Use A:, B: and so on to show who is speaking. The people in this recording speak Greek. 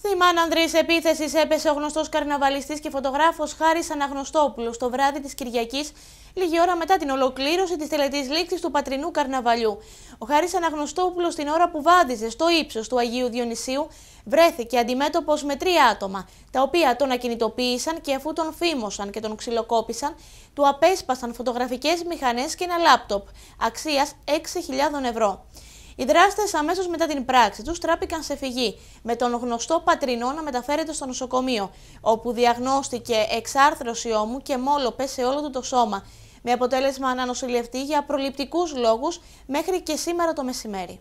A: Θύμα ανδρής επίθεσης έπεσε ο γνωστός καρναβαλιστής και φωτογράφος Χάρης Αναγνωστόπουλος το βράδυ της Κυριακής, λίγη ώρα μετά την ολοκλήρωση της τελετής λήξης του πατρινού καρναβαλιού. Ο Χάρης Αναγνωστόπουλος, την ώρα που βάντιζε στο ύψος του Αγίου Διονυσίου, βρέθηκε αντιμέτωπος με τρία άτομα, τα οποία τον ακινητοποίησαν και αφού τον φήμωσαν και τον ξυλοκόπησαν, του απέσπασαν φωτογραφικές μηχανές και ένα λάπτοπ αξίας 6.000 ευρώ. Οι δράστες αμέσως μετά την πράξη τους τράπηκαν σε φυγή, με τον γνωστό πατρινό να μεταφέρεται στο νοσοκομείο, όπου διαγνώστηκε εξάρθρωση ώμου και μόλοπε σε όλο του το σώμα, με αποτέλεσμα να νοσηλευτεί για προληπτικούς λόγους μέχρι και σήμερα το μεσημέρι.